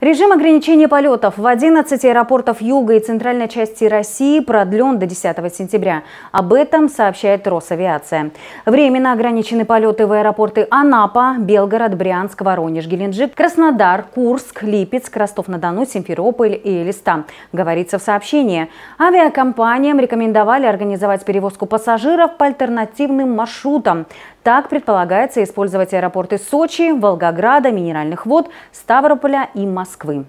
Режим ограничения полетов в 11 аэропортов юга и центральной части России продлен до 10 сентября. Об этом сообщает Росавиация. Временно ограничены полеты в аэропорты Анапа, Белгород, Брянск, Воронеж, Геленджик, Краснодар, Курск, Липецк, Ростов-на-Дону, Симферополь и Элиста. Говорится в сообщении. Авиакомпаниям рекомендовали организовать перевозку пассажиров по альтернативным маршрутам. Так предполагается использовать аэропорты Сочи, Волгограда, Минеральных вод, Ставрополя и Москвы.